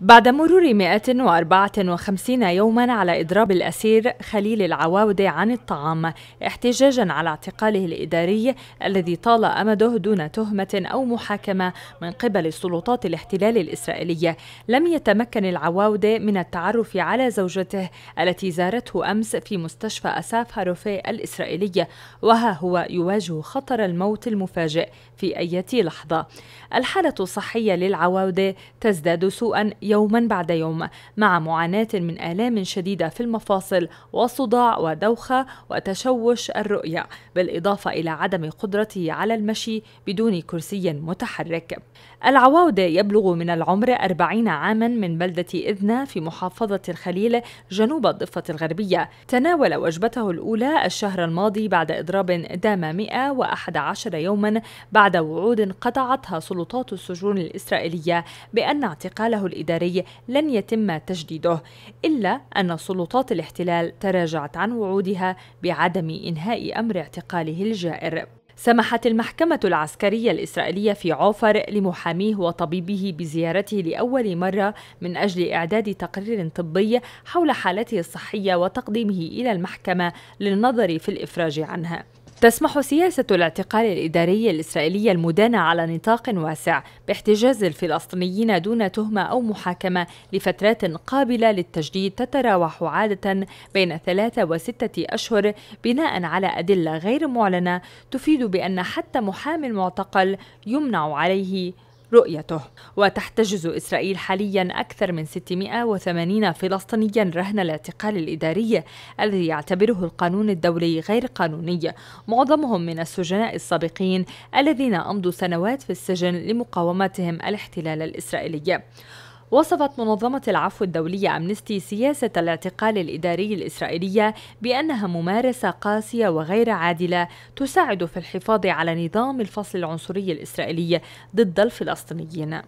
بعد مرور 154 يوما على إضراب الأسير خليل العواودي عن الطعام احتجاجا على اعتقاله الإداري الذي طال أمده دون تهمة أو محاكمة من قبل سلطات الاحتلال الإسرائيلية لم يتمكن العواودي من التعرف على زوجته التي زارته أمس في مستشفى أساف هاروفي الإسرائيلية وها هو يواجه خطر الموت المفاجئ في أي لحظة الحالة الصحية للعواودي تزداد سوءا يوما بعد يوم مع معاناة من آلام شديدة في المفاصل وصداع ودوخة وتشوش الرؤية بالإضافة إلى عدم قدرته على المشي بدون كرسي متحرك العواودة يبلغ من العمر 40 عاما من بلدة إذنا في محافظة الخليل جنوب الضفة الغربية تناول وجبته الأولى الشهر الماضي بعد إضراب دام 111 يوما بعد وعود قطعتها سلطات السجون الإسرائيلية بأن اعتقاله الإداري الإداري لن يتم تجديده إلا أن سلطات الاحتلال تراجعت عن وعودها بعدم إنهاء أمر اعتقاله الجائر سمحت المحكمة العسكرية الإسرائيلية في عوفر لمحاميه وطبيبه بزيارته لأول مرة من أجل إعداد تقرير طبي حول حالته الصحية وتقديمه إلى المحكمة للنظر في الإفراج عنها. تسمح سياسة الاعتقال الإداري الإسرائيلية المدانة على نطاق واسع باحتجاز الفلسطينيين دون تهمة أو محاكمة لفترات قابلة للتجديد تتراوح عادة بين ثلاثة وستة أشهر بناء على أدلة غير معلنة تفيد بأن حتى محامي المعتقل يمنع عليه رؤيته وتحتجز إسرائيل حاليا أكثر من 680 فلسطينيا رهن الاعتقال الإداري الذي يعتبره القانون الدولي غير قانوني معظمهم من السجناء السابقين الذين أمضوا سنوات في السجن لمقاومتهم الاحتلال الإسرائيلي وصفت منظمة العفو الدولية أمنستي سياسة الاعتقال الإداري الإسرائيلية بأنها ممارسة قاسية وغير عادلة تساعد في الحفاظ على نظام الفصل العنصري الإسرائيلي ضد الفلسطينيين